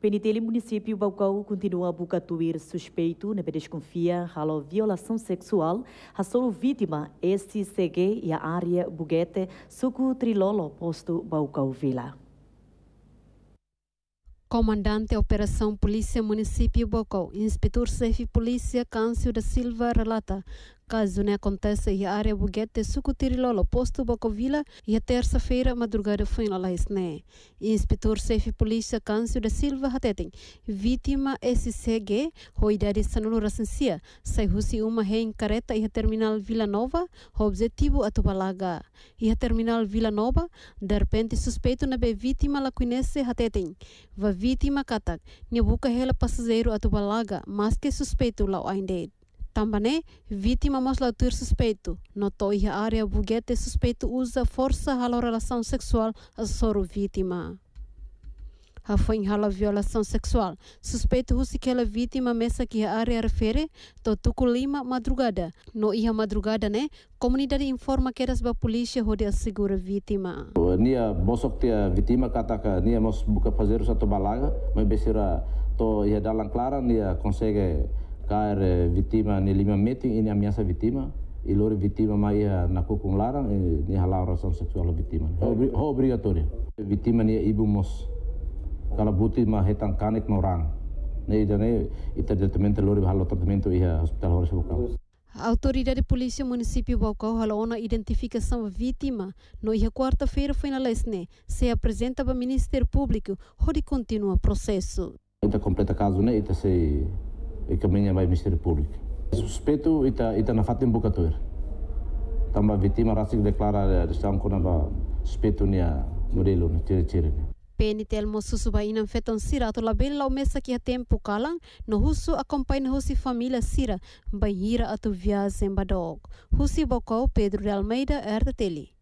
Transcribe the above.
Penitele município Balcão continua a bucatuir suspeito, na desconfia, ralo violação sexual, a solo vítima, esse segue e a área buguete, suco trilolo posto Balcão Vila. Comandante Operação Polícia Município Bocó, Inspetor Chefe Polícia Câncio da Silva relata Caso não né, aconteça, a área buguete sucutirilolo posto Bocovila e a terça-feira madrugada foi em laisne. Né? Inspetor-chefe polícia Câncio da Silva Hatetem, vítima SCG, roidade sanulu racencia, sai se uma rei em careta e a terminal Vila Nova, objetivo Atubalaga. E a terminal Vila Nova, de repente suspeito na be vítima lacuinense Hatetem. Va vítima Katak, nebuca rela passageiro Atubalaga, mas que suspeito lá ainda. É. Tambane, vítima mosla ter suspeito. Notou a área buguete suspeito usa força à relação sexual a soro vítima. A foi em hala violação sexual. Suspeito russo que ela vítima mesa que a área refere, totuco lima madrugada. No ia madrugada, né? Comunidade informa que eras ba polícia a segura vítima. Nia mosok tia vítima kataka, nia mos buka fazer satu balaga, mas besira to ia dalam clara, nia consegue care victima ne lima meti ini amiasa victima e loro vítima mai na com Lara e ni halau rasan seksual vittima ho obrigatoria vítima ne ibu mos cala buti ma hetang kanik no rang ne idane ita tratamento loro halo tratamento ia hospital horas bukan a autoridade de polícia município Bocau halou na identificação vítima. No ia quarta-feira foi na Lesne. Se apresenta para o Ministério Público, onde continua o processo. Ita completa caso, né? Ita se e que amanhã vai Ministério Público. É suspeito está, está na fato invocatória. Também a vítima racismo a questão com a suspeito nia Murilo, nia tira tira. PNTL mo susuba inang feton sira to label lau mesa kia é tempo kalang no husu acompanha husi família sira bahira atu em badog. Husi bokau Pedro de Almeida RTTL.